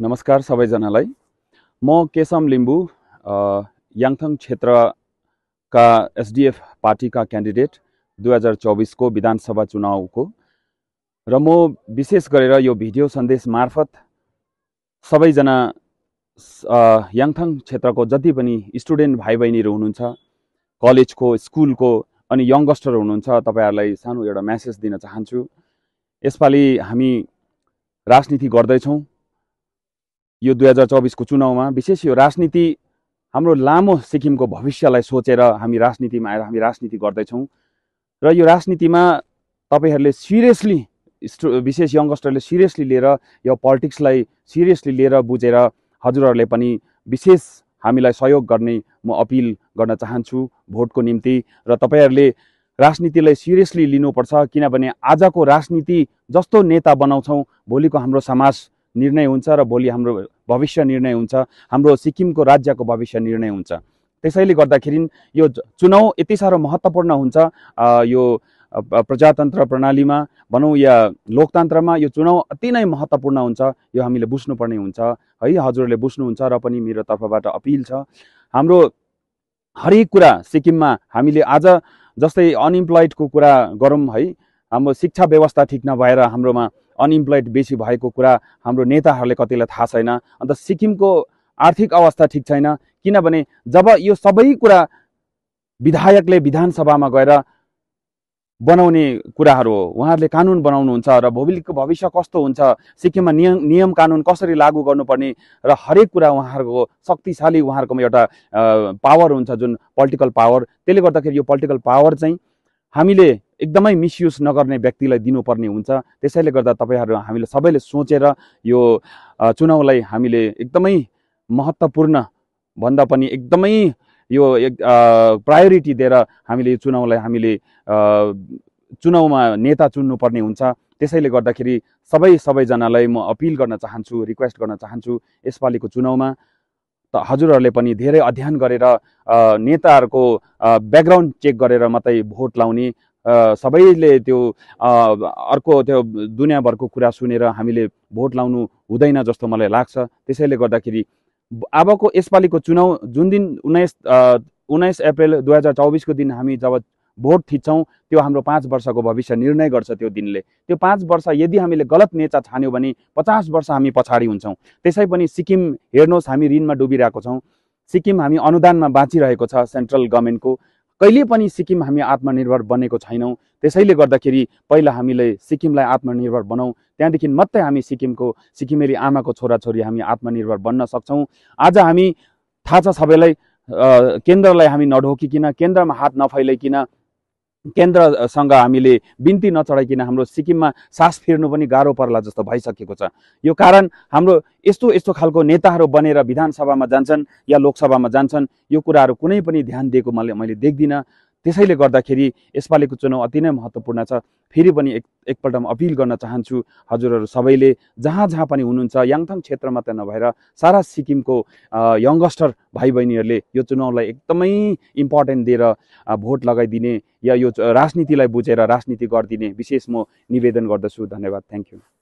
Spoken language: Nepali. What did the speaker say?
नमस्कार सबैजनालाई म केशम लिम्बू याङथङ क्षेत्रका एसडिएफ पार्टीका क्यान्डिडेट दुई हजार चौबिसको विधानसभा चुनावको र म विशेष गरेर यो भिडियो सन्देश मार्फत सबैजना याङथाङ क्षेत्रको जति पनि स्टुडेन्ट भाइ बहिनीहरू हुनुहुन्छ कलेजको स्कुलको अनि यङ्गस्टर हुनुहुन्छ तपाईँहरूलाई सानो एउटा म्यासेज दिन चाहन्छु यसपालि हामी राजनीति गर्दैछौँ यो दुई हजार चौबिसको चुनावमा विशेष यो राजनीति हाम्रो लामो सिक्किमको भविष्यलाई सोचेर हामी राजनीतिमा आएर हामी राजनीति गर्दैछौँ र यो राजनीतिमा तपाईँहरूले सिरियसली विशेष यङ्गस्टरले सिरियसली लिएर यो पोलिटिक्सलाई सिरियसली लिएर बुझेर हजुरहरूले पनि विशेष हामीलाई सहयोग गर्ने म अपिल गर्न चाहन्छु भोटको निम्ति र तपाईँहरूले राजनीतिलाई सिरियसली लिनुपर्छ किनभने आजको राजनीति जस्तो नेता बनाउँछौँ भोलिको हाम्रो समाज निर्णय हुन्छ र भोलि हाम्रो भविष्य निर्णय हुन्छ हाम्रो सिक्किमको राज्यको भविष्य निर्णय हुन्छ त्यसैले गर्दाखेरि यो चुनाउ यति साह्रो महत्त्वपूर्ण हुन्छ यो प्रजातन्त्र प्रणालीमा भनौँ या लोकतन्त्रमा यो चुनाउ अति नै महत्त्वपूर्ण हुन्छ यो हामीले बुझ्नुपर्ने हुन्छ है हजुरहरूले बुझ्नुहुन्छ र पनि मेरो तर्फबाट अपिल छ हाम्रो हरेक कुरा सिक्किममा हामीले आज जस्तै अनइम्प्लोइडको कुरा गरौँ है हाम्रो शिक्षा व्यवस्था ठिक नभएर हाम्रोमा अनइम्प्लोइड बेसी भएको कुरा हाम्रो नेताहरूले कतिलाई थाहा छैन अन्त सिक्किमको आर्थिक अवस्था ठिक छैन किनभने जब यो सबै कुरा विधायकले विधानसभामा गएर बनाउने कुराहरू हो उहाँहरूले कानुन बनाउनुहुन्छ र भोलिको भविष्य कस्तो हुन्छ सिक्किममा नियम नियम कानुन कसरी लागू गर्नुपर्ने र हरेक कुरा उहाँहरूको शक्तिशाली उहाँहरूकोमा एउटा पावर हुन्छ जुन पोलिटिकल पावर त्यसले गर्दाखेरि यो पोलिटिकल पावर चाहिँ हामीले एकदमै मिसयुज नगर्ने व्यक्तिलाई दिनुपर्ने हुन्छ त्यसैले गर्दा तपाईँहरू हामीले सबैले सोचेर यो चुनाउलाई हामीले एकदमै महत्त्वपूर्ण भन्दा पनि एकदमै यो एक प्रायोरिटी दिएर हामीले यो चुनाउलाई हामीले चुनाउमा नेता चुन्नुपर्ने हुन्छ त्यसैले गर्दाखेरि सबै सबैजनालाई म अपिल गर्न चाहन्छु रिक्वेस्ट गर्न चाहन्छु यसपालिको चुनाउमा त हजुरहरूले पनि धेरै अध्ययन गरेर नेताहरूको ब्याकग्राउन्ड चेक गरेर मात्रै भोट लाउने सबैले त्यो अर्को त्यो दुनियाँभरको कुरा सुनेर हामीले भोट लाउनु हुँदैन जस्तो मलाई लाग्छ त्यसैले गर्दाखेरि अबको यसपालिको चुनाउ जुन दिन उन्नाइस उन्नाइस अप्रेल दुई हजार चौबिसको दिन हामी जब भोट थिच्छौँ त्यो हाम्रो पाँच वर्षको भविष्य निर्णय गर्छ त्यो दिनले त्यो पाँच वर्ष यदि हामीले गलत नेता छान्यौँ भने पचास वर्ष हामी पछाडि हुन्छौँ त्यसै पनि सिक्किम हेर्नुहोस् हामी ऋणमा डुबिरहेको छौँ सिक्किम हामी अनुदानमा बाँचिरहेको छ सेन्ट्रल गभर्मेन्टको कहिले पनि सिक्किम हामी आत्मनिर्भर बनेको छैनौँ त्यसैले गर्दाखेरि पहिला हामीले सिक्किमलाई आत्मनिर्भर बनाऊ त्यहाँदेखि मात्रै हामी सिक्किमको सिक्किमेली आमाको छोराछोरी हामी आत्मनिर्भर बन्न सक्छौँ आज हामी थाहा छ सबैलाई केन्द्रलाई हामी नढोकिकन केन्द्रमा हात नफैलाइकन केन्द्रसँग हामीले बिन्ती नचढाइकन हाम्रो सिक्किममा सास फेर्नु पनि गाह्रो पर्ला जस्तो भइसकेको छ यो कारण हाम्रो यस्तो यस्तो खालको नेताहरू बनेर विधानसभामा जान्छन् या लोकसभामा जान्छन् यो कुराहरू कुनै पनि ध्यान दिएको मैले मैले देख्दिनँ त्यसैले गर्दाखेरि यसपालिको चुनाउ अति नै महत्त्वपूर्ण छ फेरि पनि एक एकपल्ट म अपिल गर्न चाहन्छु हजुरहरू सबैले जहाँ जहाँ पनि हुनुहुन्छ याङथाङ क्षेत्र मात्र नभएर सारा सिक्किमको यङ्गस्टर भाइ बहिनीहरूले यो चुनाउलाई एकदमै इम्पोर्टेन्ट दिएर भोट लगाइदिने या यो राजनीतिलाई बुझेर राजनीति गरिदिने विशेष म निवेदन गर्दछु धन्यवाद थ्याङ्क यू